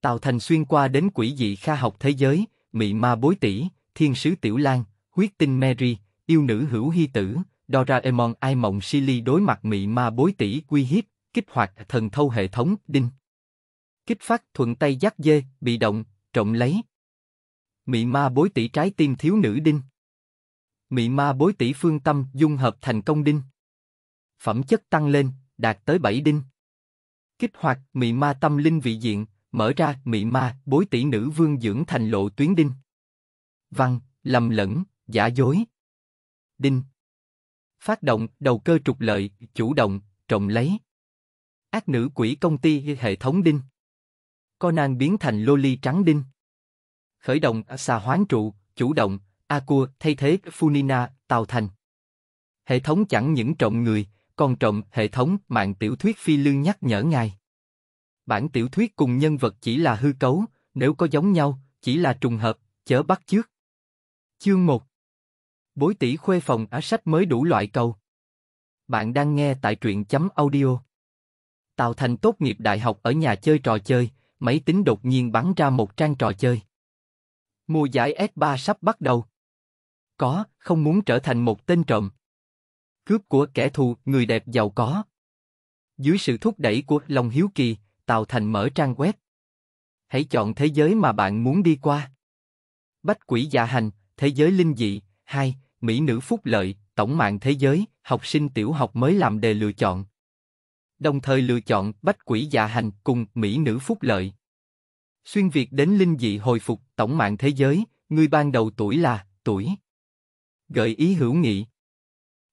Tào Thành xuyên qua đến quỷ dị kha học thế giới, mị ma bối tỷ, thiên sứ tiểu lan, huyết tinh Mary, yêu nữ hữu hy tử, Doraemon ai mộng Silly đối mặt mị ma bối tỷ quy hiếp, kích hoạt thần thâu hệ thống, đinh. Kích phát thuận tay dắt dê, bị động, trộm lấy. Mị ma bối tỷ trái tim thiếu nữ đinh. Mị ma bối tỷ phương tâm dung hợp thành công đinh. Phẩm chất tăng lên, đạt tới 7 đinh. Kích hoạt mị ma tâm linh vị diện, mở ra mị ma bối tỷ nữ vương dưỡng thành lộ tuyến đinh văn lầm lẫn giả dối đinh phát động đầu cơ trục lợi chủ động trộm lấy ác nữ quỷ công ty hệ thống đinh con Conan biến thành loli trắng đinh khởi động xà hoán trụ chủ động Aqua thay thế Funina tàu thành hệ thống chẳng những trộm người còn trộm hệ thống mạng tiểu thuyết phi lương nhắc nhở ngài bản tiểu thuyết cùng nhân vật chỉ là hư cấu, nếu có giống nhau, chỉ là trùng hợp, chớ bắt trước Chương 1 Bối tỷ khuê phòng á sách mới đủ loại câu. Bạn đang nghe tại truyện chấm audio. Tào Thành tốt nghiệp đại học ở nhà chơi trò chơi, máy tính đột nhiên bắn ra một trang trò chơi. Mùa giải S3 sắp bắt đầu. Có, không muốn trở thành một tên trộm. Cướp của kẻ thù, người đẹp giàu có. Dưới sự thúc đẩy của lòng hiếu kỳ, Tào Thành mở trang web. Hãy chọn thế giới mà bạn muốn đi qua. Bách quỷ dạ hành, thế giới linh dị, 2, mỹ nữ phúc lợi, tổng mạng thế giới, học sinh tiểu học mới làm đề lựa chọn. Đồng thời lựa chọn bách quỷ dạ hành cùng mỹ nữ phúc lợi. Xuyên Việt đến linh dị hồi phục tổng mạng thế giới, người ban đầu tuổi là, tuổi. Gợi ý hữu nghị.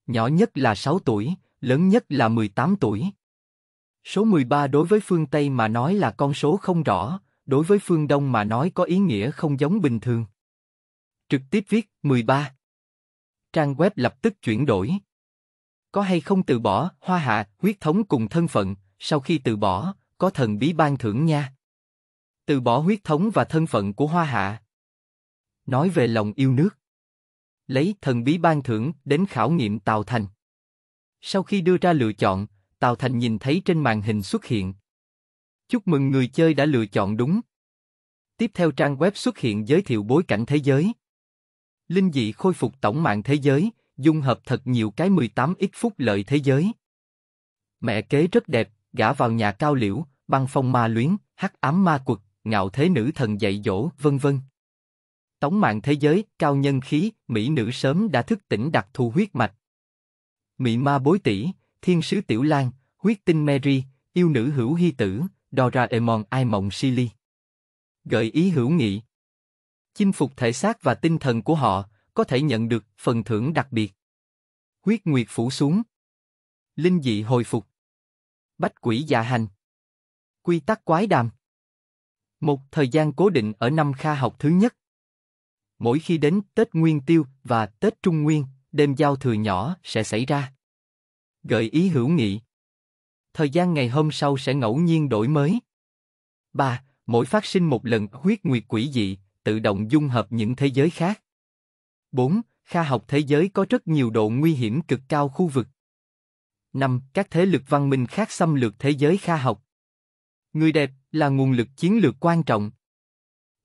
Nhỏ nhất là 6 tuổi, lớn nhất là 18 tuổi. Số 13 đối với phương Tây mà nói là con số không rõ, đối với phương Đông mà nói có ý nghĩa không giống bình thường. Trực tiếp viết 13. Trang web lập tức chuyển đổi. Có hay không từ bỏ, hoa hạ, huyết thống cùng thân phận, sau khi từ bỏ, có thần bí ban thưởng nha. Từ bỏ huyết thống và thân phận của hoa hạ. Nói về lòng yêu nước. Lấy thần bí ban thưởng đến khảo nghiệm tạo Thành. Sau khi đưa ra lựa chọn, Tào Thành nhìn thấy trên màn hình xuất hiện. Chúc mừng người chơi đã lựa chọn đúng. Tiếp theo trang web xuất hiện giới thiệu bối cảnh thế giới. Linh dị khôi phục tổng mạng thế giới, dung hợp thật nhiều cái 18 ít phút lợi thế giới. Mẹ kế rất đẹp, gả vào nhà cao liễu, băng phong ma luyến, hắc ám ma quật, ngạo thế nữ thần dạy dỗ, vân vân. Tổng mạng thế giới, cao nhân khí, mỹ nữ sớm đã thức tỉnh đặc thù huyết mạch. Mị ma bối tỷ, Thiên sứ Tiểu Lan, Huyết tinh Mary, Yêu nữ hữu hy tử, Doraemon ai mộng Silly. Gợi ý hữu nghị. Chinh phục thể xác và tinh thần của họ, có thể nhận được phần thưởng đặc biệt. Huyết nguyệt phủ xuống. Linh dị hồi phục. Bách quỷ dạ hành. Quy tắc quái đàm. Một thời gian cố định ở năm kha học thứ nhất. Mỗi khi đến Tết Nguyên Tiêu và Tết Trung Nguyên, đêm giao thừa nhỏ sẽ xảy ra gợi ý hữu nghị. Thời gian ngày hôm sau sẽ ngẫu nhiên đổi mới. 3. Mỗi phát sinh một lần huyết nguyệt quỷ dị, tự động dung hợp những thế giới khác. 4. Kha học thế giới có rất nhiều độ nguy hiểm cực cao khu vực. 5. Các thế lực văn minh khác xâm lược thế giới kha học. Người đẹp là nguồn lực chiến lược quan trọng.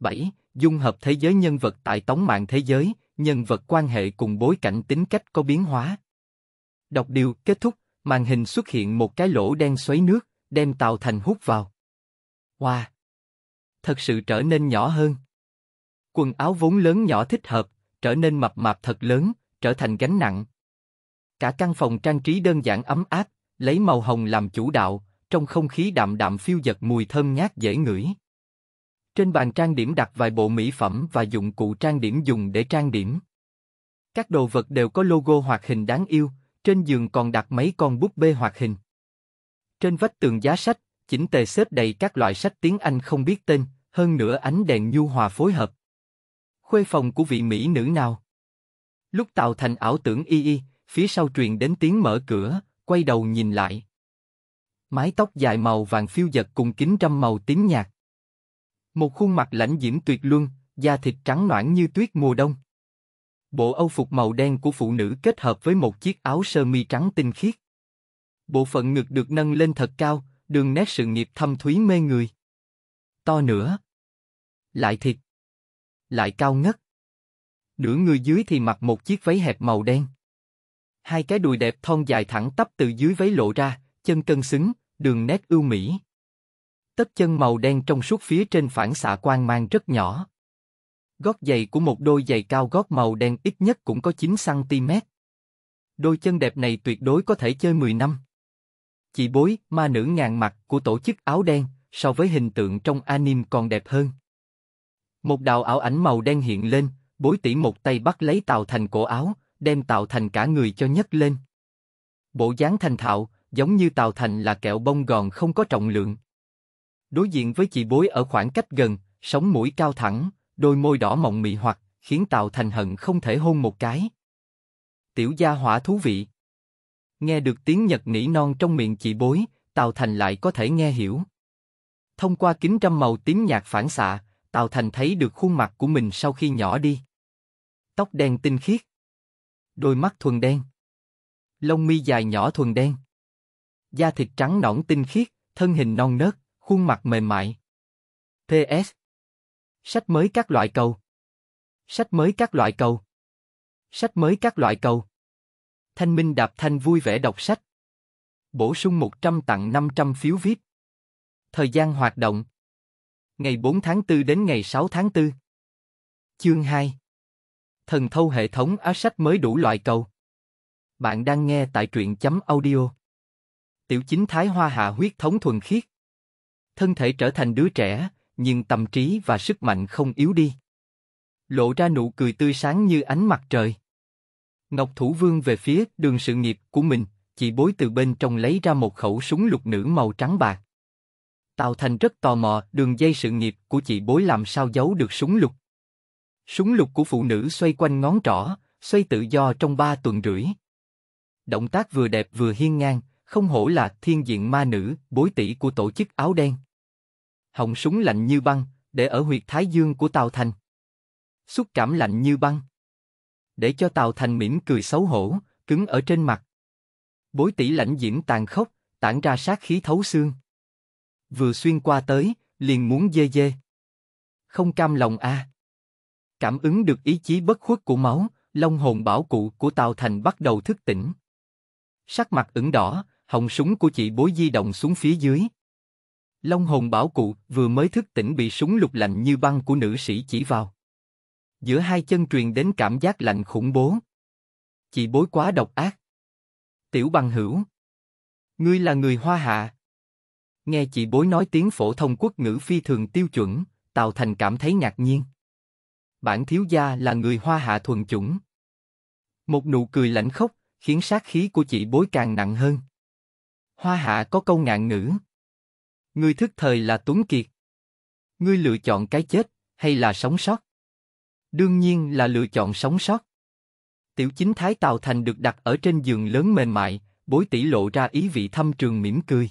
7. Dung hợp thế giới nhân vật tại tống mạng thế giới, nhân vật quan hệ cùng bối cảnh tính cách có biến hóa. Đọc điều, kết thúc, màn hình xuất hiện một cái lỗ đen xoáy nước, đem tàu Thành hút vào. Wow! Thật sự trở nên nhỏ hơn. Quần áo vốn lớn nhỏ thích hợp, trở nên mập mạp thật lớn, trở thành gánh nặng. Cả căn phòng trang trí đơn giản ấm áp, lấy màu hồng làm chủ đạo, trong không khí đạm đạm phiêu dật mùi thơm ngát dễ ngửi. Trên bàn trang điểm đặt vài bộ mỹ phẩm và dụng cụ trang điểm dùng để trang điểm. Các đồ vật đều có logo hoặc hình đáng yêu, trên giường còn đặt mấy con búp bê hoạt hình. Trên vách tường giá sách, chỉnh tề xếp đầy các loại sách tiếng Anh không biết tên, hơn nữa ánh đèn nhu hòa phối hợp. Khuê phòng của vị mỹ nữ nào? Lúc tạo thành ảo tưởng y y, phía sau truyền đến tiếng mở cửa, quay đầu nhìn lại. Mái tóc dài màu vàng phiêu giật cùng kính trăm màu tím nhạt. Một khuôn mặt lãnh diễm tuyệt luân, da thịt trắng nõn như tuyết mùa đông. Bộ âu phục màu đen của phụ nữ kết hợp với một chiếc áo sơ mi trắng tinh khiết. Bộ phận ngực được nâng lên thật cao, đường nét sự nghiệp thâm thúy mê người. To nữa. Lại thịt. Lại cao ngất. Nửa người dưới thì mặc một chiếc váy hẹp màu đen. Hai cái đùi đẹp thon dài thẳng tắp từ dưới váy lộ ra, chân cân xứng, đường nét ưu mỹ. Tất chân màu đen trong suốt phía trên phản xạ quang mang rất nhỏ. Gót giày của một đôi giày cao gót màu đen ít nhất cũng có 9cm. Đôi chân đẹp này tuyệt đối có thể chơi 10 năm. Chị bối, ma nữ ngàn mặt của tổ chức áo đen, so với hình tượng trong anime còn đẹp hơn. Một đạo ảo ảnh màu đen hiện lên, bối tỉ một tay bắt lấy tàu Thành cổ áo, đem tàu Thành cả người cho nhấc lên. Bộ dáng thành thạo, giống như tàu Thành là kẹo bông gòn không có trọng lượng. Đối diện với chị bối ở khoảng cách gần, sống mũi cao thẳng, đôi môi đỏ mọng mị hoặc, khiến Tào Thành hận không thể hôn một cái. Tiểu gia hỏa thú vị. Nghe được tiếng Nhật nỉ non trong miệng chị bối, Tào Thành lại có thể nghe hiểu. Thông qua kính trăm màu tiếng nhạc phản xạ, Tào Thành thấy được khuôn mặt của mình sau khi nhỏ đi. Tóc đen tinh khiết. Đôi mắt thuần đen. Lông mi dài nhỏ thuần đen. Da thịt trắng nõn tinh khiết, thân hình non nớt, khuôn mặt mềm mại. PS Sách mới các loại cầu. Sách mới các loại cầu. Sách mới các loại cầu. Thanh Minh Đạp Thanh vui vẻ đọc sách. Bổ sung 100 tặng 500 phiếu VIP. Thời gian hoạt động. Ngày 4 tháng 4 đến ngày 6 tháng 4. Chương 2. Thần thâu hệ thống á sách mới đủ loại cầu. Bạn đang nghe tại truyện chấm audio. Tiểu chính thái hoa hạ huyết thống thuần khiết. Thân thể trở thành đứa trẻ, nhưng tâm trí và sức mạnh không yếu đi. Lộ ra nụ cười tươi sáng như ánh mặt trời. Ngọc Thủ Vương về phía đường sự nghiệp của mình, chị bối từ bên trong lấy ra một khẩu súng lục nữ màu trắng bạc. Tào Thành rất tò mò đường dây sự nghiệp của chị bối làm sao giấu được súng lục. Súng lục của phụ nữ xoay quanh ngón trỏ, xoay tự do trong ba tuần rưỡi. Động tác vừa đẹp vừa hiên ngang, không hổ là thiên diện ma nữ, bối tỷ của tổ chức áo đen hồng súng lạnh như băng, để ở huyệt thái dương của Tào Thành. Xúc cảm lạnh như băng. Để cho Tào Thành mỉm cười xấu hổ, cứng ở trên mặt. Bối tỷ lãnh diễm tàn khốc, tản ra sát khí thấu xương. Vừa xuyên qua tới, liền muốn dê dê. Không cam lòng a. À. Cảm ứng được ý chí bất khuất của máu, long hồn bảo cụ của Tào Thành bắt đầu thức tỉnh. Sắc mặt ửng đỏ, hồng súng của chị bối di động xuống phía dưới. Long hồn bảo cụ vừa mới thức tỉnh bị súng lục lạnh như băng của nữ sĩ chỉ vào. Giữa hai chân truyền đến cảm giác lạnh khủng bố. Chị bối quá độc ác. Tiểu bằng hữu. Ngươi là người hoa hạ. Nghe chị bối nói tiếng phổ thông quốc ngữ phi thường tiêu chuẩn, Tào Thành cảm thấy ngạc nhiên. Bản thiếu gia là người hoa hạ thuần chủng. Một nụ cười lạnh khốc, khiến sát khí của chị bối càng nặng hơn. Hoa hạ có câu ngạn ngữ Ngươi thức thời là tuấn kiệt. Ngươi lựa chọn cái chết, hay là sống sót? Đương nhiên là lựa chọn sống sót. Tiểu chính thái Tào Thành được đặt ở trên giường lớn mềm mại, bối tỷ lộ ra ý vị thâm trường mỉm cười.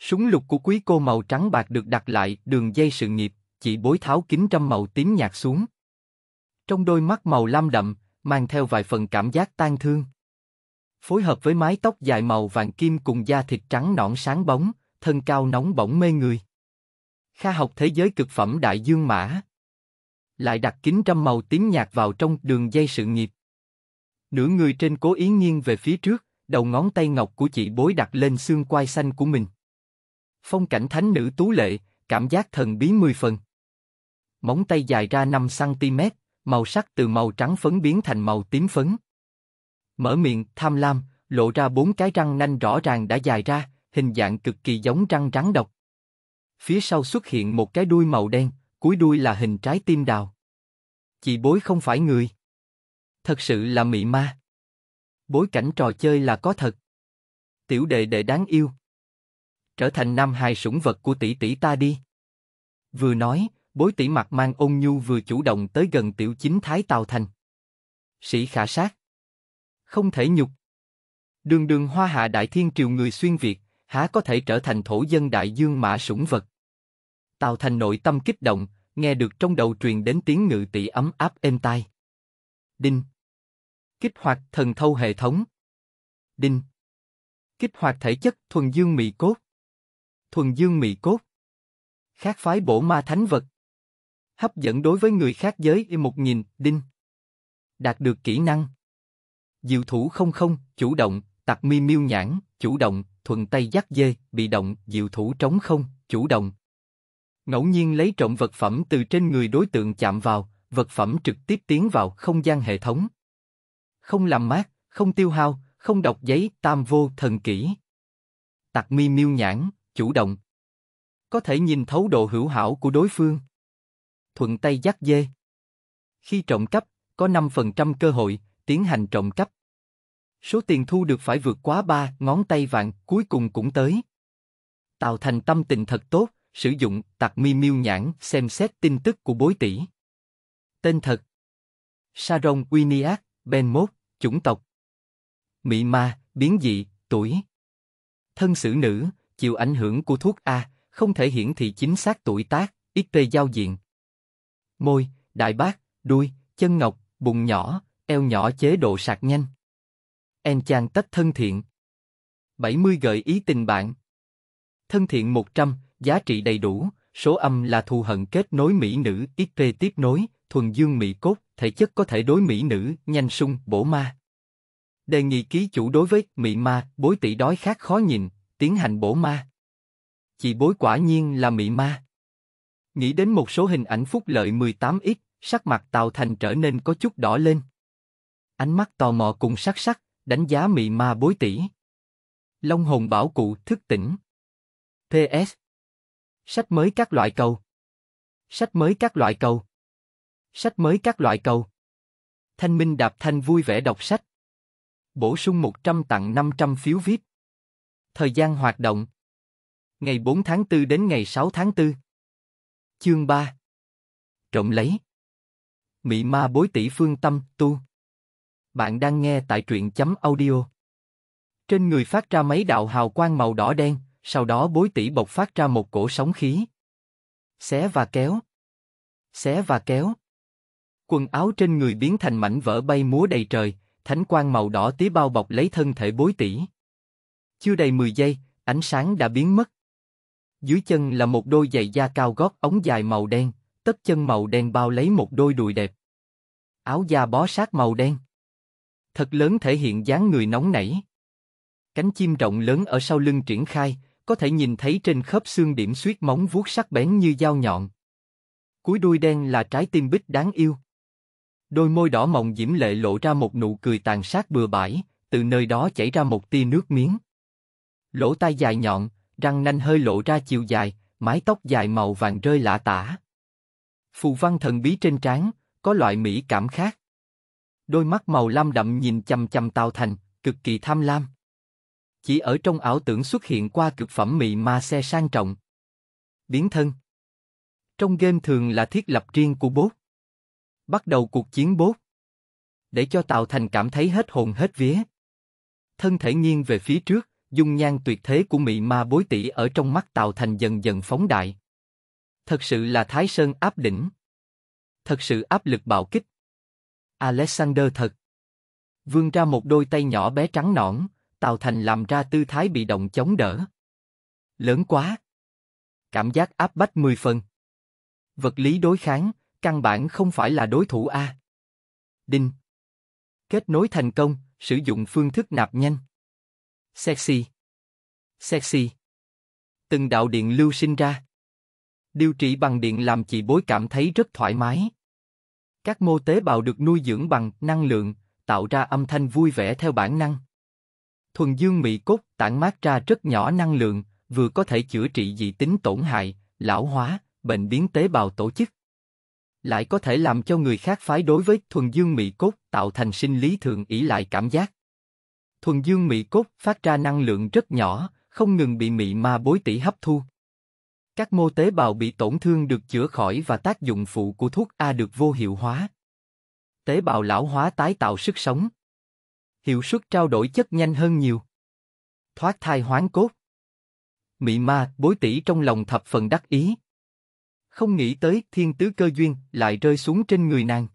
Súng lục của quý cô màu trắng bạc được đặt lại đường dây sự nghiệp, chỉ bối tháo kính trăm màu tím nhạt xuống. Trong đôi mắt màu lam đậm, mang theo vài phần cảm giác tan thương. Phối hợp với mái tóc dài màu vàng kim cùng da thịt trắng nõn sáng bóng, thân cao nóng bỏng mê người. Kha học thế giới cực phẩm đại dương mã. Lại đặt kính trăm màu tím nhạt vào trong đường dây sự nghiệp. Nửa người trên cố ý nghiêng về phía trước, đầu ngón tay ngọc của chị bối đặt lên xương quai xanh của mình. Phong cảnh thánh nữ tú lệ, cảm giác thần bí mười phần. Móng tay dài ra 5cm, màu sắc từ màu trắng phấn biến thành màu tím phấn. Mở miệng, tham lam, lộ ra bốn cái răng nanh rõ ràng đã dài ra, hình dạng cực kỳ giống răng rắn độc. Phía sau xuất hiện một cái đuôi màu đen, cuối đuôi là hình trái tim đào. Chị bối không phải người. Thật sự là mị ma. Bối cảnh trò chơi là có thật. Tiểu đệ đệ đáng yêu. Trở thành nam hài sủng vật của tỷ tỷ ta đi. Vừa nói, bối tỷ mặt mang ôn nhu vừa chủ động tới gần tiểu chính thái tàu Thành. Sĩ khả sát. Không thể nhục. Đường đường hoa hạ đại thiên triều người xuyên Việt, há có thể trở thành thổ dân đại dương mã sủng vật. Tào Thành nội tâm kích động, nghe được trong đầu truyền đến tiếng ngự tỷ ấm áp êm tai. Đinh. Kích hoạt thần thâu hệ thống. Đinh. Kích hoạt thể chất thuần dương mị cốt. Thuần dương mị cốt. Khác phái bổ ma thánh vật. Hấp dẫn đối với người khác giới y một nghìn, đinh. Đạt được kỹ năng. Diệu thủ không không, chủ động, tặc mi miêu nhãn, chủ động, thuận tay dắt dê, bị động, diệu thủ trống không, chủ động. Ngẫu nhiên lấy trộm vật phẩm từ trên người đối tượng chạm vào, vật phẩm trực tiếp tiến vào không gian hệ thống. Không làm mát, không tiêu hao, không đọc giấy, tam vô thần kỹ. Tặc mi miêu nhãn, chủ động. Có thể nhìn thấu độ hữu hảo của đối phương. Thuận tay dắt dê. Khi trộm cắp, có 5% cơ hội, tiến hành trộm cắp, Số tiền thu được phải vượt quá ba ngón tay vạn, cuối cùng cũng tới. Tạo thành tâm tình thật tốt, sử dụng tạc mi miêu nhãn xem xét tin tức của bối tỷ. Tên thật Sharon Winiak, Ben Mốt, chủng tộc mỹ ma, biến dị, tuổi Thân xử nữ, chịu ảnh hưởng của thuốc A, không thể hiển thị chính xác tuổi tác, XP giao diện. Môi, đại bác, đuôi, chân ngọc, bụng nhỏ, eo nhỏ chế độ sạc nhanh. En Enchanted thân thiện. 70 gợi ý tình bạn. Thân thiện 100, giá trị đầy đủ, số âm là thù hận kết nối mỹ nữ, XP tiếp nối, thuần dương mỹ cốt, thể chất có thể đối mỹ nữ, nhanh sung, bổ ma. Đề nghị ký chủ đối với mỹ ma, bối tỷ đói khát khó nhìn, tiến hành bổ ma. Chị bối quả nhiên là mỹ ma. Nghĩ đến một số hình ảnh phúc lợi 18x, sắc mặt tàu Thành trở nên có chút đỏ lên. Ánh mắt tò mò cùng sắc sắc, đánh giá mị ma bối tỷ. Long hồn bảo cụ thức tỉnh. PS. Sách mới các loại câu, Sách mới các loại câu, Sách mới các loại câu, Thanh Minh Đạp Thanh vui vẻ đọc sách. Bổ sung 100 tặng 500 phiếu VIP. Thời gian hoạt động. Ngày 4 tháng 4 đến ngày 6 tháng 4. Chương 3. Trộm lấy. Mị ma bối tỷ phương tâm tu. Bạn đang nghe tại truyện chấm audio. Trên người phát ra mấy đạo hào quang màu đỏ đen, sau đó bối tỷ bộc phát ra một cổ sóng khí. Xé và kéo. Xé và kéo. Quần áo trên người biến thành mảnh vỡ bay múa đầy trời, thánh quang màu đỏ tí bao bọc lấy thân thể bối tỷ. Chưa đầy 10 giây, ánh sáng đã biến mất. Dưới chân là một đôi giày da cao gót ống dài màu đen, tất chân màu đen bao lấy một đôi đùi đẹp. Áo da bó sát màu đen thật lớn thể hiện dáng người nóng nảy. Cánh chim rộng lớn ở sau lưng triển khai, có thể nhìn thấy trên khớp xương điểm suýt móng vuốt sắc bén như dao nhọn. Cuối đuôi đen là trái tim bích đáng yêu. Đôi môi đỏ mọng diễm lệ lộ ra một nụ cười tàn sát bừa bãi, từ nơi đó chảy ra một tia nước miếng. Lỗ tai dài nhọn, răng nanh hơi lộ ra chiều dài, mái tóc dài màu vàng rơi lạ tả. Phù văn thần bí trên trán, có loại mỹ cảm khác đôi mắt màu lam đậm nhìn chằm chằm Tào Thành, cực kỳ tham lam. Chỉ ở trong ảo tưởng xuất hiện qua cực phẩm mị ma xe sang trọng. Biến thân Trong game thường là thiết lập riêng của bốt. Bắt đầu cuộc chiến bốt. Để cho Tào Thành cảm thấy hết hồn hết vía. Thân thể nghiêng về phía trước, dung nhan tuyệt thế của mị ma bối tỷ ở trong mắt Tào Thành dần dần phóng đại. Thật sự là Thái Sơn áp đỉnh. Thật sự áp lực bạo kích. Alexander thật. Vươn ra một đôi tay nhỏ bé trắng nõn, Tào Thành làm ra tư thái bị động chống đỡ. Lớn quá. Cảm giác áp bách mười phần. Vật lý đối kháng, căn bản không phải là đối thủ A. Đinh. Kết nối thành công, sử dụng phương thức nạp nhanh. Sexy. Sexy. Từng đạo điện lưu sinh ra. Điều trị bằng điện làm chị bối cảm thấy rất thoải mái. Các mô tế bào được nuôi dưỡng bằng năng lượng, tạo ra âm thanh vui vẻ theo bản năng. Thuần dương mị cốt tản mát ra rất nhỏ năng lượng, vừa có thể chữa trị dị tính tổn hại, lão hóa, bệnh biến tế bào tổ chức. Lại có thể làm cho người khác phái đối với thuần dương mị cốt tạo thành sinh lý thường ỷ lại cảm giác. Thuần dương mị cốt phát ra năng lượng rất nhỏ, không ngừng bị mị ma bối tỷ hấp thu. Các mô tế bào bị tổn thương được chữa khỏi và tác dụng phụ của thuốc A được vô hiệu hóa. Tế bào lão hóa tái tạo sức sống. Hiệu suất trao đổi chất nhanh hơn nhiều. Thoát thai hoán cốt. Mị ma, bối tỷ trong lòng thập phần đắc ý. Không nghĩ tới thiên tứ cơ duyên lại rơi xuống trên người nàng.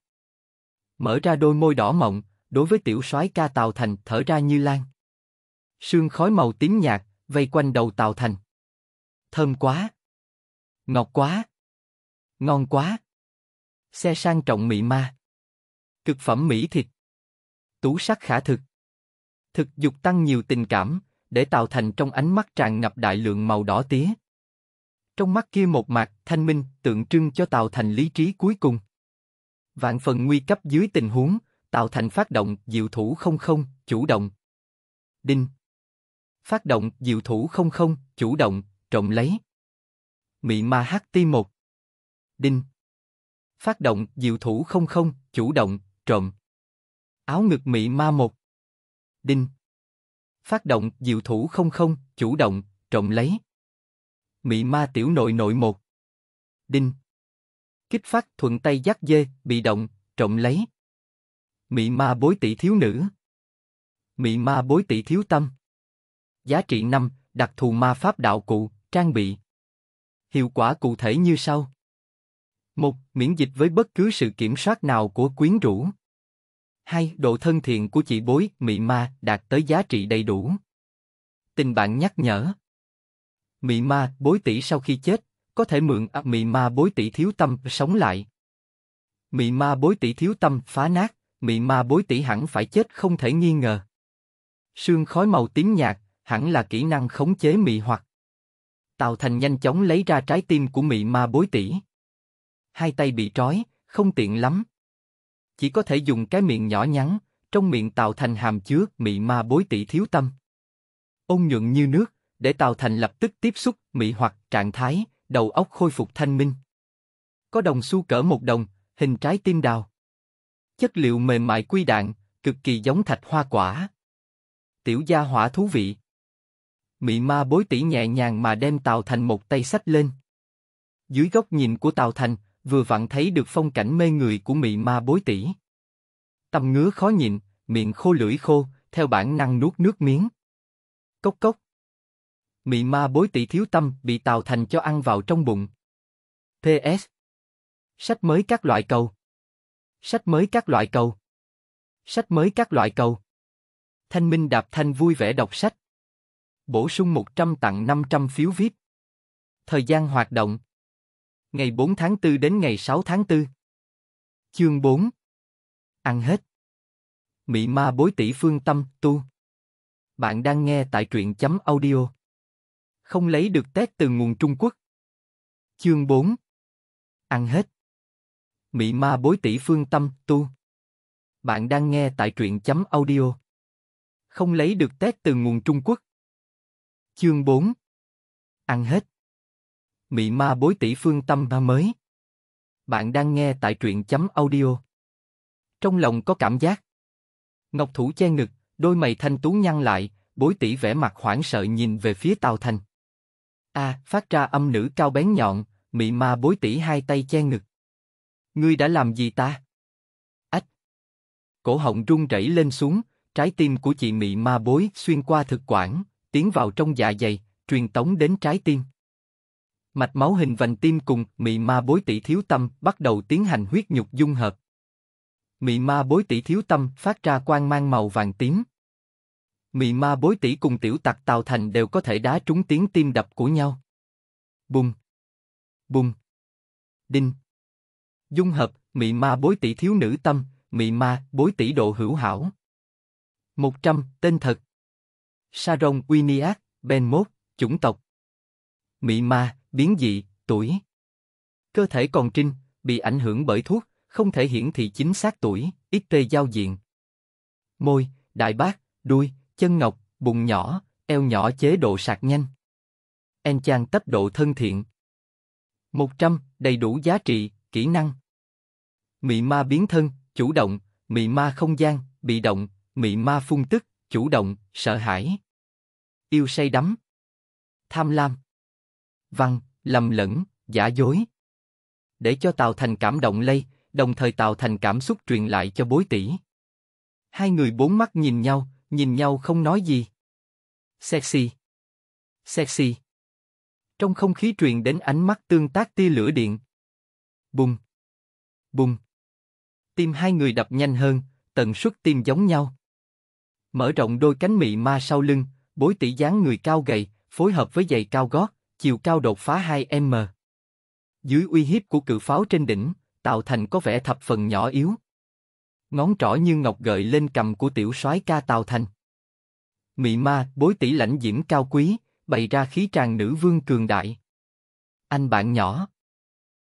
Mở ra đôi môi đỏ mộng, đối với tiểu soái ca Tào Thành thở ra như lan. Sương khói màu tím nhạt, vây quanh đầu Tào Thành. Thơm quá! Ngọt quá. Ngon quá. Xe sang trọng mị ma. Cực phẩm mỹ thịt. tủ sắc khả thực. Thực dục tăng nhiều tình cảm, để tạo thành trong ánh mắt tràn ngập đại lượng màu đỏ tía. Trong mắt kia một mặt thanh minh, tượng trưng cho tạo thành lý trí cuối cùng. Vạn phần nguy cấp dưới tình huống, tạo thành phát động, diệu thủ không không, chủ động. Đinh. Phát động, diệu thủ không không, chủ động, trộm lấy. Mị ma HT1 Đinh Phát động, diệu thủ không không, chủ động, trộm Áo ngực mị ma 1 Đinh Phát động, diệu thủ không không, chủ động, trộm lấy Mị ma tiểu nội nội 1 Đinh Kích phát, thuận tay dắt dê, bị động, trộm lấy Mị ma bối tỷ thiếu nữ Mị ma bối tỷ thiếu tâm Giá trị 5, đặc thù ma pháp đạo cụ, trang bị hiệu quả cụ thể như sau. một Miễn dịch với bất cứ sự kiểm soát nào của quyến rũ. 2. Độ thân thiện của chị bối, mị ma, đạt tới giá trị đầy đủ. Tình bạn nhắc nhở. Mị ma, bối tỷ sau khi chết, có thể mượn ấp à, mị ma bối tỷ thiếu tâm sống lại. Mị ma bối tỷ thiếu tâm phá nát, mị ma bối tỷ hẳn phải chết không thể nghi ngờ. Sương khói màu tím nhạt, hẳn là kỹ năng khống chế mị hoặc. Tào Thành nhanh chóng lấy ra trái tim của mị ma bối tỷ. Hai tay bị trói, không tiện lắm. Chỉ có thể dùng cái miệng nhỏ nhắn, trong miệng Tào Thành hàm chứa mị ma bối tỷ thiếu tâm. Ôn nhuận như nước, để Tào Thành lập tức tiếp xúc mị hoặc trạng thái, đầu óc khôi phục thanh minh. Có đồng xu cỡ một đồng, hình trái tim đào. Chất liệu mềm mại quy đạn, cực kỳ giống thạch hoa quả. Tiểu gia hỏa thú vị. Mị ma bối tỷ nhẹ nhàng mà đem Tào Thành một tay sách lên. Dưới góc nhìn của Tào Thành, vừa vặn thấy được phong cảnh mê người của mị ma bối tỷ. tầm ngứa khó nhịn, miệng khô lưỡi khô, theo bản năng nuốt nước miếng. Cốc cốc. Mị ma bối tỷ thiếu tâm bị Tào Thành cho ăn vào trong bụng. PS. Sách mới các loại cầu. Sách mới các loại cầu. Sách mới các loại cầu. Thanh Minh đạp thanh vui vẻ đọc sách bổ sung 100 tặng 500 phiếu VIP. Thời gian hoạt động Ngày 4 tháng 4 đến ngày 6 tháng 4 Chương 4 Ăn hết mỹ ma bối tỷ phương tâm tu Bạn đang nghe tại truyện chấm audio Không lấy được test từ nguồn Trung Quốc Chương 4 Ăn hết mỹ ma bối tỷ phương tâm tu Bạn đang nghe tại truyện chấm audio Không lấy được test từ nguồn Trung Quốc Chương 4 Ăn hết Mị ma bối tỷ phương tâm ba mới Bạn đang nghe tại truyện chấm audio Trong lòng có cảm giác Ngọc thủ che ngực, đôi mày thanh tú nhăn lại, bối tỷ vẻ mặt hoảng sợ nhìn về phía Tào Thành. A, à, phát ra âm nữ cao bén nhọn, mị ma bối tỷ hai tay che ngực. Ngươi đã làm gì ta? Ách! Cổ họng run rẩy lên xuống, trái tim của chị mị ma bối xuyên qua thực quản tiến vào trong dạ dày, truyền tống đến trái tim. Mạch máu hình vành tim cùng mị ma bối tỷ thiếu tâm bắt đầu tiến hành huyết nhục dung hợp. Mị ma bối tỷ thiếu tâm phát ra quang mang màu vàng tím. Mị ma bối tỷ cùng tiểu tặc Tào Thành đều có thể đá trúng tiếng tim đập của nhau. Bùng! Bùng! Đinh! Dung hợp, mị ma bối tỷ thiếu nữ tâm, mị ma bối tỷ độ hữu hảo. 100, tên thật. Sharon Winiak, Ben Mốt, chủng tộc. Mị ma, biến dị, tuổi. Cơ thể còn trinh, bị ảnh hưởng bởi thuốc, không thể hiển thị chính xác tuổi, ít tê giao diện. Môi, đại bác, đuôi, chân ngọc, bụng nhỏ, eo nhỏ chế độ sạc nhanh. En chàng tốc độ thân thiện. 100, đầy đủ giá trị, kỹ năng. Mị ma biến thân, chủ động, mị ma không gian, bị động, mị ma phun tức, chủ động, sợ hãi, yêu say đắm, tham lam, văn, lầm lẫn, giả dối. Để cho Tào Thành cảm động lây, đồng thời Tào Thành cảm xúc truyền lại cho bối tỷ. Hai người bốn mắt nhìn nhau, nhìn nhau không nói gì. Sexy. Sexy. Trong không khí truyền đến ánh mắt tương tác tia lửa điện. Bùng. Bùng. Tim hai người đập nhanh hơn, tần suất tim giống nhau mở rộng đôi cánh mị ma sau lưng, bối tỷ dáng người cao gầy, phối hợp với giày cao gót, chiều cao đột phá 2m. Dưới uy hiếp của cự pháo trên đỉnh, tạo thành có vẻ thập phần nhỏ yếu. Ngón trỏ như ngọc gợi lên cầm của tiểu soái ca Tào Thành. Mị ma, bối tỷ lãnh diễm cao quý, bày ra khí tràn nữ vương cường đại. Anh bạn nhỏ.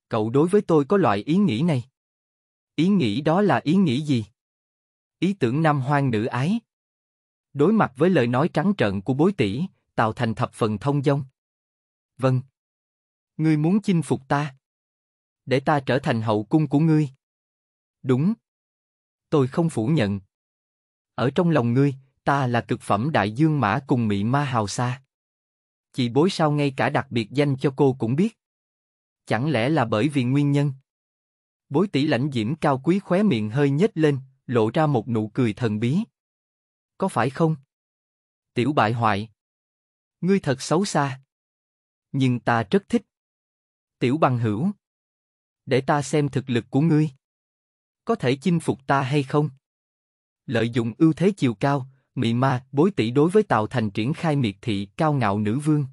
Cậu đối với tôi có loại ý nghĩ này. Ý nghĩ đó là ý nghĩ gì? Ý tưởng nam hoang nữ ái, Đối mặt với lời nói trắng trợn của bối tỷ, Tào Thành thập phần thông dong. Vâng. Ngươi muốn chinh phục ta. Để ta trở thành hậu cung của ngươi. Đúng. Tôi không phủ nhận. Ở trong lòng ngươi, ta là cực phẩm đại dương mã cùng mị ma hào xa. Chị bối sao ngay cả đặc biệt danh cho cô cũng biết. Chẳng lẽ là bởi vì nguyên nhân? Bối tỷ lãnh diễm cao quý khóe miệng hơi nhếch lên, lộ ra một nụ cười thần bí có phải không? Tiểu bại hoại. Ngươi thật xấu xa. Nhưng ta rất thích. Tiểu bằng hữu. Để ta xem thực lực của ngươi. Có thể chinh phục ta hay không? Lợi dụng ưu thế chiều cao, mị ma bối tỷ đối với Tào Thành triển khai miệt thị cao ngạo nữ vương.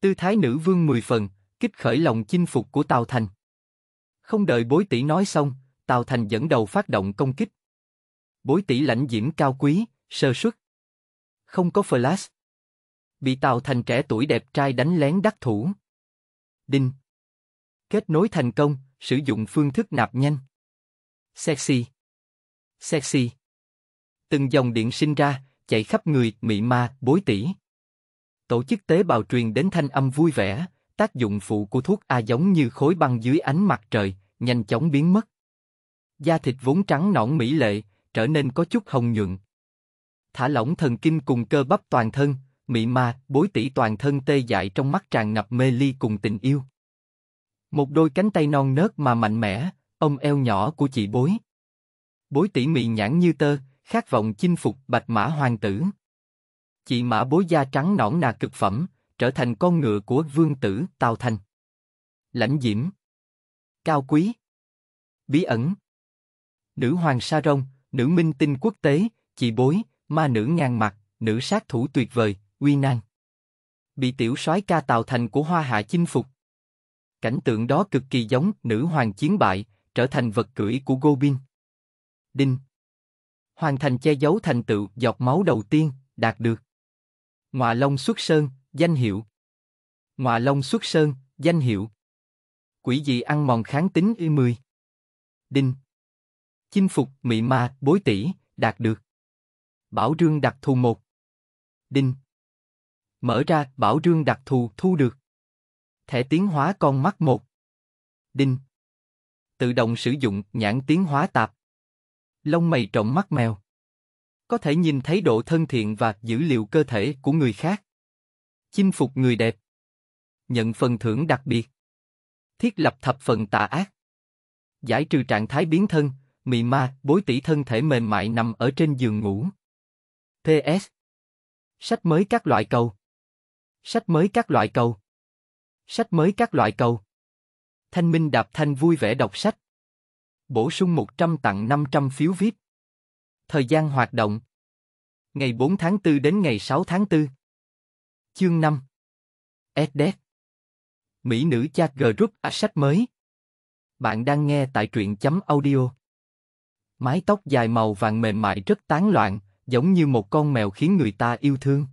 Tư thái nữ vương mười phần, kích khởi lòng chinh phục của Tào Thành. Không đợi bối tỷ nói xong, Tào Thành dẫn đầu phát động công kích. Bối tỷ lãnh diễm cao quý, sơ suất. Không có flash. Bị tạo thành trẻ tuổi đẹp trai đánh lén đắc thủ. Đinh. Kết nối thành công, sử dụng phương thức nạp nhanh. Sexy. Sexy. Từng dòng điện sinh ra, chạy khắp người, mị ma, bối tỉ, Tổ chức tế bào truyền đến thanh âm vui vẻ, tác dụng phụ của thuốc A giống như khối băng dưới ánh mặt trời, nhanh chóng biến mất. Da thịt vốn trắng nõn mỹ lệ, trở nên có chút hồng nhuận thả lỏng thần kinh cùng cơ bắp toàn thân, mị ma, bối tỷ toàn thân tê dại trong mắt tràn ngập mê ly cùng tình yêu. Một đôi cánh tay non nớt mà mạnh mẽ, ông eo nhỏ của chị bối. Bối tỷ mị nhãn như tơ, khát vọng chinh phục bạch mã hoàng tử. Chị mã bối da trắng nõn nà cực phẩm, trở thành con ngựa của vương tử Tào Thành. Lãnh diễm. Cao quý. Bí ẩn. Nữ hoàng Sa rông, nữ minh tinh quốc tế, chị bối, ma nữ ngàn mặt, nữ sát thủ tuyệt vời, uy năng. Bị tiểu soái ca tạo thành của hoa hạ chinh phục. Cảnh tượng đó cực kỳ giống nữ hoàng chiến bại, trở thành vật cưỡi của Gobin. Đinh. Hoàn thành che giấu thành tựu giọt máu đầu tiên, đạt được. Ngọa Long xuất sơn, danh hiệu. Ngọa Long xuất sơn, danh hiệu. Quỷ dị ăn mòn kháng tính y mười Đinh. Chinh phục mị ma, bối tỷ, đạt được. Bảo trương đặc thù một. Đinh. Mở ra, bảo trương đặc thù thu được. Thẻ tiến hóa con mắt một. Đinh. Tự động sử dụng nhãn tiến hóa tạp. Lông mày trọng mắt mèo. Có thể nhìn thấy độ thân thiện và dữ liệu cơ thể của người khác. Chinh phục người đẹp. Nhận phần thưởng đặc biệt. Thiết lập thập phần tà ác. Giải trừ trạng thái biến thân, mị ma, bối tỷ thân thể mềm mại nằm ở trên giường ngủ. PS. Sách mới các loại cầu. Sách mới các loại cầu. Sách mới các loại cầu. Thanh Minh Đạp Thanh vui vẻ đọc sách. Bổ sung 100 tặng 500 phiếu VIP. Thời gian hoạt động. Ngày 4 tháng 4 đến ngày 6 tháng 4. Chương 5. Edet. Mỹ nữ chat group à sách mới. Bạn đang nghe tại truyện chấm audio. Mái tóc dài màu vàng mềm mại rất tán loạn giống như một con mèo khiến người ta yêu thương.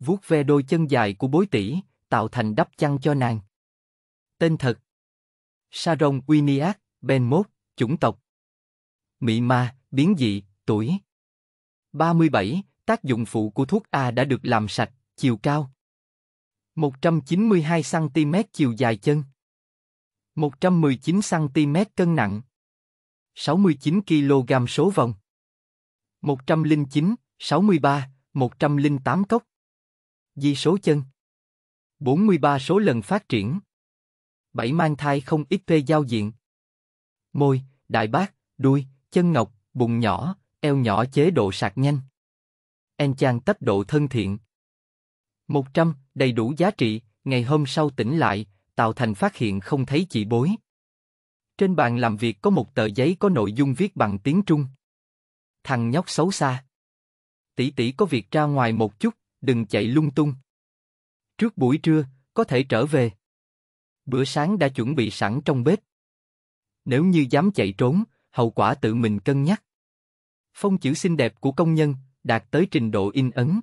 Vuốt ve đôi chân dài của bối tỷ, tạo thành đắp chăn cho nàng. Tên thật Sharon Winiak, Ben Mốt, chủng tộc Mị ma, biến dị, tuổi 37, tác dụng phụ của thuốc A đã được làm sạch, chiều cao 192cm chiều dài chân 119cm cân nặng 69kg số vòng 109, 63, 108 cốc. Di số chân. 43 số lần phát triển. 7 mang thai không ít tê giao diện. Môi, đại bác, đuôi, chân ngọc, bụng nhỏ, eo nhỏ chế độ sạc nhanh. En chàng tốc độ thân thiện. 100, đầy đủ giá trị, ngày hôm sau tỉnh lại, Tào Thành phát hiện không thấy chị bối. Trên bàn làm việc có một tờ giấy có nội dung viết bằng tiếng Trung thằng nhóc xấu xa. Tỷ tỷ có việc ra ngoài một chút, đừng chạy lung tung. Trước buổi trưa, có thể trở về. Bữa sáng đã chuẩn bị sẵn trong bếp. Nếu như dám chạy trốn, hậu quả tự mình cân nhắc. Phong chữ xinh đẹp của công nhân đạt tới trình độ in ấn.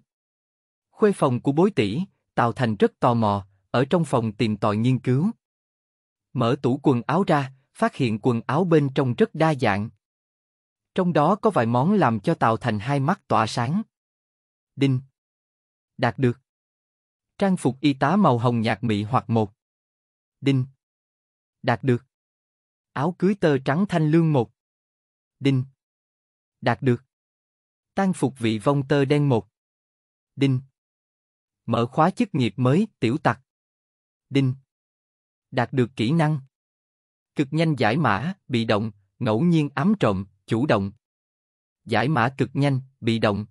Khuê phòng của bối tỷ, Tào Thành rất tò mò, ở trong phòng tìm tòi nghiên cứu. Mở tủ quần áo ra, phát hiện quần áo bên trong rất đa dạng, trong đó có vài món làm cho tạo thành hai mắt tỏa sáng. Đinh. Đạt được. Trang phục y tá màu hồng nhạt mị hoặc một. Đinh. Đạt được. Áo cưới tơ trắng thanh lương một. Đinh. Đạt được. Tang phục vị vong tơ đen một. Đinh. Mở khóa chức nghiệp mới, tiểu tặc. Đinh. Đạt được kỹ năng. Cực nhanh giải mã, bị động, ngẫu nhiên ám trộm, chủ động. Giải mã cực nhanh, bị động.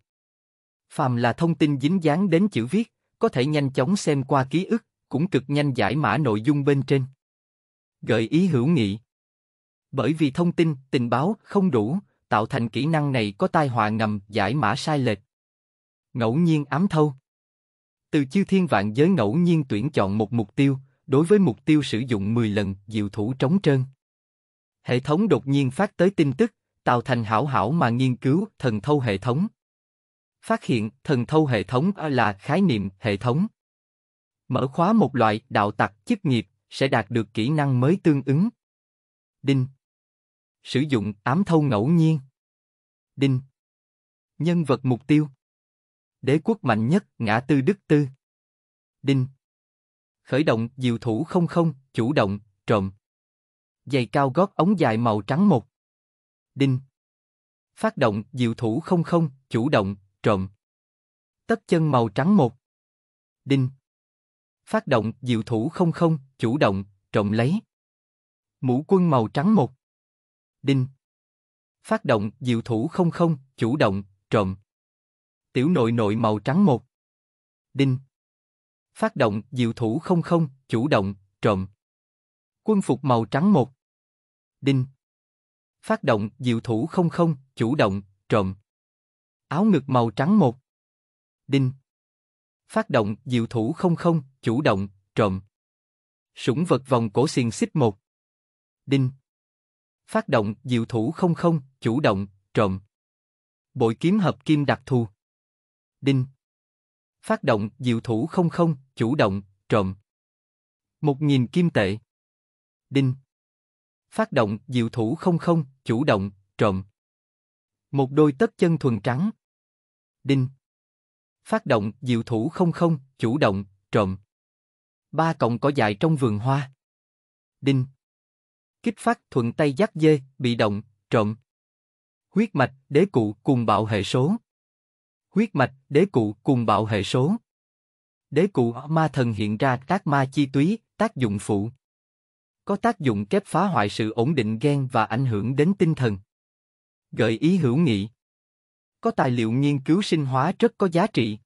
Phàm là thông tin dính dáng đến chữ viết, có thể nhanh chóng xem qua ký ức, cũng cực nhanh giải mã nội dung bên trên. Gợi ý hữu nghị. Bởi vì thông tin, tình báo không đủ, tạo thành kỹ năng này có tai họa ngầm giải mã sai lệch. Ngẫu nhiên ám thâu. Từ chư thiên vạn giới ngẫu nhiên tuyển chọn một mục tiêu, đối với mục tiêu sử dụng 10 lần, diệu thủ trống trơn. Hệ thống đột nhiên phát tới tin tức, Tào Thành hảo hảo mà nghiên cứu thần thâu hệ thống. Phát hiện thần thâu hệ thống là khái niệm hệ thống. Mở khóa một loại đạo tặc chức nghiệp sẽ đạt được kỹ năng mới tương ứng. Đinh. Sử dụng ám thâu ngẫu nhiên. Đinh. Nhân vật mục tiêu. Đế quốc mạnh nhất ngã tư đức tư. Đinh. Khởi động diều thủ không không, chủ động, trộm. Giày cao gót ống dài màu trắng một đinh. Phát động, diệu thủ không không, chủ động, trộm. Tất chân màu trắng một. Đinh. Phát động, diệu thủ không không, chủ động, trộm lấy. Mũ quân màu trắng một. Đinh. Phát động, diệu thủ không không, chủ động, trộm. Tiểu nội nội màu trắng một. Đinh. Phát động, diệu thủ không không, chủ động, trộm. Quân phục màu trắng một. Đinh phát động, diệu thủ không không, chủ động, trộm. Áo ngực màu trắng một. Đinh. Phát động, diệu thủ không không, chủ động, trộm. Sủng vật vòng cổ xiềng xích một. Đinh. Phát động, diệu thủ không không, chủ động, trộm. Bội kiếm hợp kim đặc thù. Đinh. Phát động, diệu thủ không không, chủ động, trộm. Một nghìn kim tệ. Đinh phát động, diệu thủ không không, chủ động, trộm. Một đôi tất chân thuần trắng. Đinh. Phát động, diệu thủ không không, chủ động, trộm. Ba cọng cỏ dại trong vườn hoa. Đinh. Kích phát thuận tay dắt dê, bị động, trộm. Huyết mạch, đế cụ cùng bạo hệ số. Huyết mạch, đế cụ cùng bạo hệ số. Đế cụ ma thần hiện ra tác ma chi túy, tác dụng phụ có tác dụng kép phá hoại sự ổn định gen và ảnh hưởng đến tinh thần. Gợi ý hữu nghị Có tài liệu nghiên cứu sinh hóa rất có giá trị.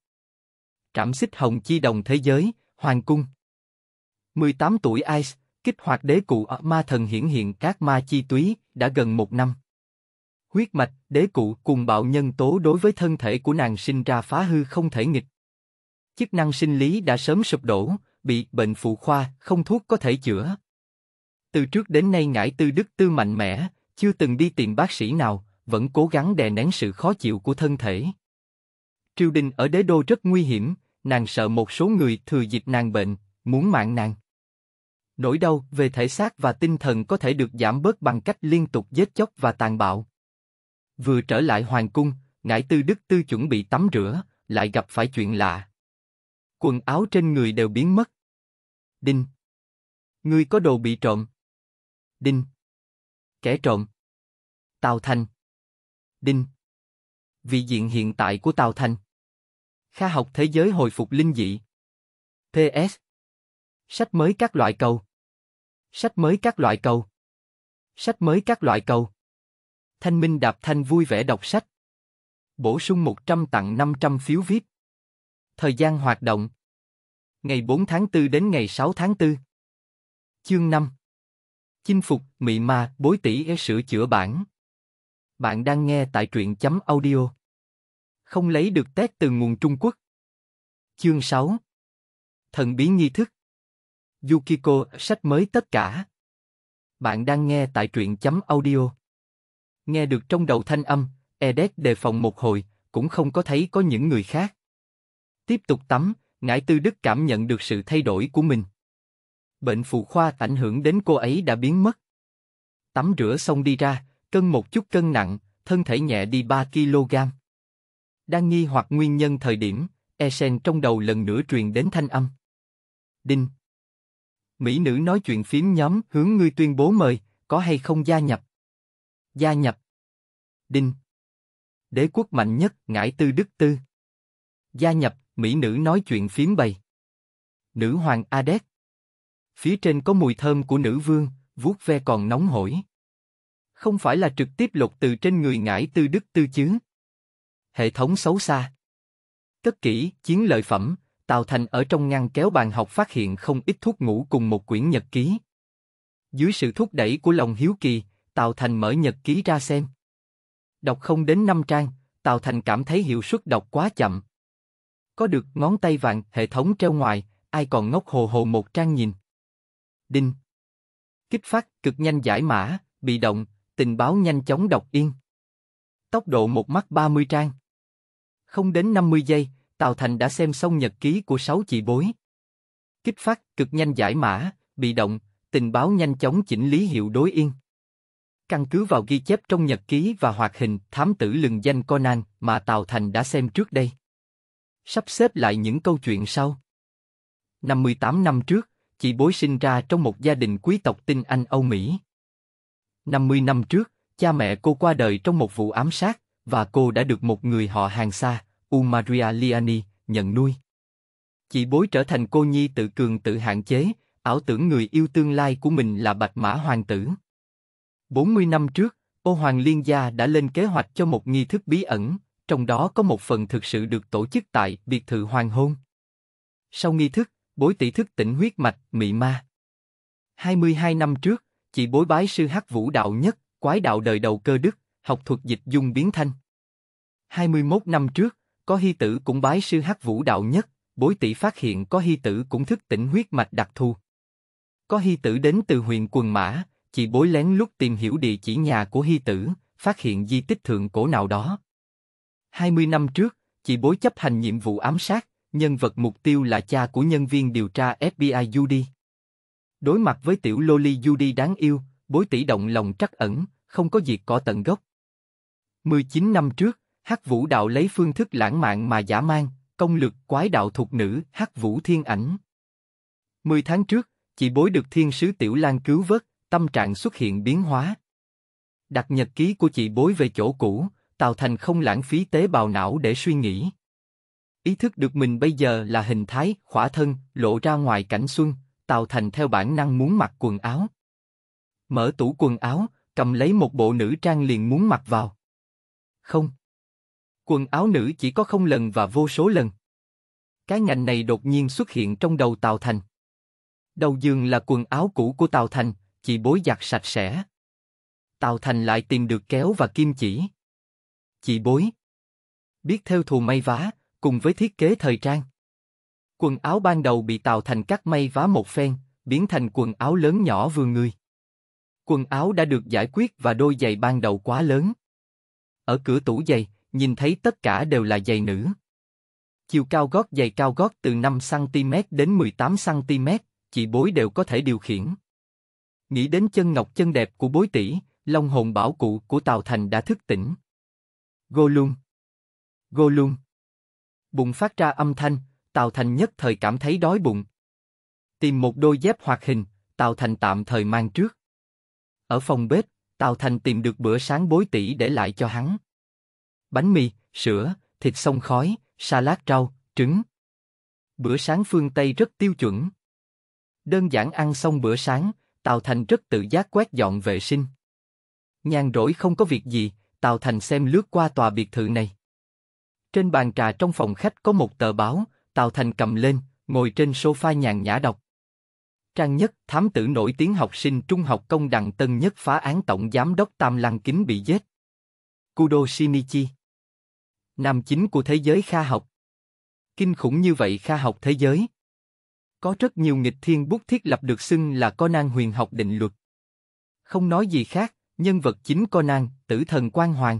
Trảm xích hồng chi đồng thế giới, Hoàng Cung 18 tuổi Ice, kích hoạt đế cụ ma thần hiển hiện các ma chi túy, đã gần một năm. Huyết mạch, đế cụ cùng bạo nhân tố đối với thân thể của nàng sinh ra phá hư không thể nghịch. Chức năng sinh lý đã sớm sụp đổ, bị bệnh phụ khoa, không thuốc có thể chữa, từ trước đến nay ngải tư đức tư mạnh mẽ, chưa từng đi tìm bác sĩ nào, vẫn cố gắng đè nén sự khó chịu của thân thể. Triều đình ở đế đô rất nguy hiểm, nàng sợ một số người thừa dịp nàng bệnh, muốn mạng nàng. Nỗi đau về thể xác và tinh thần có thể được giảm bớt bằng cách liên tục giết chóc và tàn bạo. Vừa trở lại hoàng cung, ngải tư đức tư chuẩn bị tắm rửa, lại gặp phải chuyện lạ. Quần áo trên người đều biến mất. Đinh! Ngươi có đồ bị trộm, Đinh. Kẻ trộm. Tào Thành. Đinh. Vị diện hiện tại của Tào Thành. khoa học thế giới hồi phục linh dị. PS. Sách mới các loại cầu. Sách mới các loại cầu. Sách mới các loại cầu. Thanh Minh Đạp Thanh vui vẻ đọc sách. Bổ sung 100 tặng 500 phiếu VIP. Thời gian hoạt động. Ngày 4 tháng 4 đến ngày 6 tháng 4. Chương 5 Chinh phục, mị ma bối tỷ sửa chữa bản. Bạn đang nghe tại truyện chấm audio. Không lấy được tét từ nguồn Trung Quốc. Chương 6 Thần bí nghi thức Yukiko, sách mới tất cả. Bạn đang nghe tại truyện chấm audio. Nghe được trong đầu thanh âm, Edet đề phòng một hồi, cũng không có thấy có những người khác. Tiếp tục tắm, Ngải Tư Đức cảm nhận được sự thay đổi của mình bệnh phụ khoa ảnh hưởng đến cô ấy đã biến mất. Tắm rửa xong đi ra, cân một chút cân nặng, thân thể nhẹ đi 3 kg. Đang nghi hoặc nguyên nhân thời điểm, Esen trong đầu lần nữa truyền đến thanh âm. Đinh. Mỹ nữ nói chuyện phím nhóm hướng ngươi tuyên bố mời, có hay không gia nhập? Gia nhập. Đinh. Đế quốc mạnh nhất, ngải tư đức tư. Gia nhập, Mỹ nữ nói chuyện phím bày. Nữ hoàng Adet. Phía trên có mùi thơm của nữ vương, vuốt ve còn nóng hổi. Không phải là trực tiếp lột từ trên người ngải tư đức tư chứ. Hệ thống xấu xa. Cất kỹ, chiến lợi phẩm, Tào Thành ở trong ngăn kéo bàn học phát hiện không ít thuốc ngủ cùng một quyển nhật ký. Dưới sự thúc đẩy của lòng hiếu kỳ, Tào Thành mở nhật ký ra xem. Đọc không đến 5 trang, Tào Thành cảm thấy hiệu suất đọc quá chậm. Có được ngón tay vàng, hệ thống treo ngoài, ai còn ngốc hồ hồ một trang nhìn. Đinh. Kích phát, cực nhanh giải mã, bị động, tình báo nhanh chóng đọc yên. Tốc độ một mắt 30 trang. Không đến 50 giây, Tào Thành đã xem xong nhật ký của sáu chị bối. Kích phát, cực nhanh giải mã, bị động, tình báo nhanh chóng chỉnh lý hiệu đối yên. Căn cứ vào ghi chép trong nhật ký và hoạt hình thám tử lừng danh Conan mà Tào Thành đã xem trước đây. Sắp xếp lại những câu chuyện sau. 58 năm trước, Chị bối sinh ra trong một gia đình quý tộc tinh Anh Âu Mỹ. 50 năm trước, cha mẹ cô qua đời trong một vụ ám sát, và cô đã được một người họ hàng xa, Umaria Liani, nhận nuôi. Chị bối trở thành cô nhi tự cường tự hạn chế, ảo tưởng người yêu tương lai của mình là bạch mã hoàng tử. 40 năm trước, ô hoàng liên gia đã lên kế hoạch cho một nghi thức bí ẩn, trong đó có một phần thực sự được tổ chức tại biệt thự hoàng hôn. Sau nghi thức, bối tỷ thức tỉnh huyết mạch, mị ma. 22 năm trước, chị bối bái sư hát vũ đạo nhất, quái đạo đời đầu cơ đức, học thuật dịch dung biến thanh. 21 năm trước, có hy tử cũng bái sư hát vũ đạo nhất, bối tỷ phát hiện có hy tử cũng thức tỉnh huyết mạch đặc thù. Có hy tử đến từ huyện Quần Mã, chị bối lén lút tìm hiểu địa chỉ nhà của hy tử, phát hiện di tích thượng cổ nào đó. 20 năm trước, chị bối chấp hành nhiệm vụ ám sát, nhân vật mục tiêu là cha của nhân viên điều tra FBI Judy. Đối mặt với tiểu Loli Judy đáng yêu, bối tỷ động lòng trắc ẩn, không có diệt cỏ tận gốc. 19 năm trước, Hắc Vũ Đạo lấy phương thức lãng mạn mà giả mang, công lực quái đạo thuộc nữ Hắc Vũ Thiên Ảnh. 10 tháng trước, chị bối được thiên sứ Tiểu Lan cứu vớt, tâm trạng xuất hiện biến hóa. Đặt nhật ký của chị bối về chỗ cũ, Tào Thành không lãng phí tế bào não để suy nghĩ ý thức được mình bây giờ là hình thái khỏa thân lộ ra ngoài cảnh xuân, Tào Thành theo bản năng muốn mặc quần áo. Mở tủ quần áo, cầm lấy một bộ nữ trang liền muốn mặc vào. Không. Quần áo nữ chỉ có không lần và vô số lần. Cái ngành này đột nhiên xuất hiện trong đầu Tào Thành. Đầu giường là quần áo cũ của Tào Thành, chỉ bối giặt sạch sẽ. Tào Thành lại tìm được kéo và kim chỉ. Chỉ bối. Biết theo thù may vá, cùng với thiết kế thời trang. Quần áo ban đầu bị tạo thành cắt may vá một phen, biến thành quần áo lớn nhỏ vừa người. Quần áo đã được giải quyết và đôi giày ban đầu quá lớn. Ở cửa tủ giày, nhìn thấy tất cả đều là giày nữ. Chiều cao gót giày cao gót từ 5cm đến 18cm, chị bối đều có thể điều khiển. Nghĩ đến chân ngọc chân đẹp của bối tỷ, long hồn bảo cụ của Tào Thành đã thức tỉnh. Gô luôn. Gô luôn bụng phát ra âm thanh, Tào Thành nhất thời cảm thấy đói bụng. Tìm một đôi dép hoạt hình, Tào Thành tạm thời mang trước. Ở phòng bếp, Tào Thành tìm được bữa sáng bối tỷ để lại cho hắn. Bánh mì, sữa, thịt xông khói, salad rau, trứng. Bữa sáng phương Tây rất tiêu chuẩn. Đơn giản ăn xong bữa sáng, Tào Thành rất tự giác quét dọn vệ sinh. Nhàn rỗi không có việc gì, Tào Thành xem lướt qua tòa biệt thự này. Trên bàn trà trong phòng khách có một tờ báo, Tào Thành cầm lên, ngồi trên sofa nhàn nhã đọc. Trang nhất, thám tử nổi tiếng học sinh trung học công đằng tân nhất phá án tổng giám đốc Tam Lăng Kính bị giết. Kudo Shinichi Nam chính của thế giới kha học Kinh khủng như vậy kha học thế giới Có rất nhiều nghịch thiên bút thiết lập được xưng là Conan huyền học định luật Không nói gì khác, nhân vật chính Conan, tử thần quan hoàng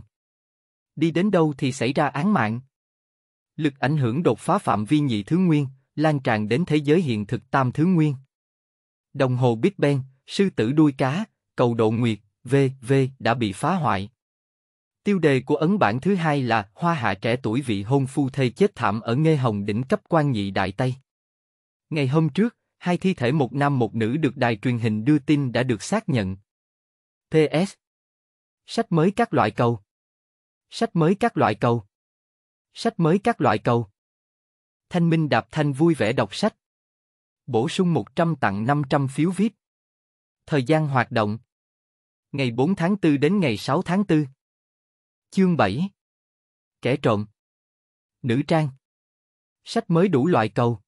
đi đến đâu thì xảy ra án mạng. Lực ảnh hưởng đột phá phạm vi nhị thứ nguyên, lan tràn đến thế giới hiện thực tam thứ nguyên. Đồng hồ Big Bang, sư tử đuôi cá, cầu độ nguyệt, v.v. đã bị phá hoại. Tiêu đề của ấn bản thứ hai là Hoa hạ trẻ tuổi vị hôn phu thê chết thảm ở Nghê Hồng đỉnh cấp quan nhị Đại Tây. Ngày hôm trước, hai thi thể một nam một nữ được đài truyền hình đưa tin đã được xác nhận. PS Sách mới các loại cầu Sách mới các loại cầu. Sách mới các loại cầu. Thanh Minh Đạp Thanh vui vẻ đọc sách. Bổ sung 100 tặng 500 phiếu VIP. Thời gian hoạt động. Ngày 4 tháng 4 đến ngày 6 tháng 4. Chương 7. Kẻ trộm. Nữ trang. Sách mới đủ loại cầu.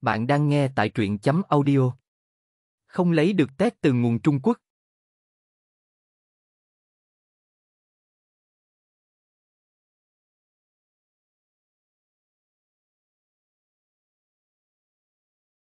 Bạn đang nghe tại truyện chấm audio. Không lấy được tét từ nguồn Trung Quốc.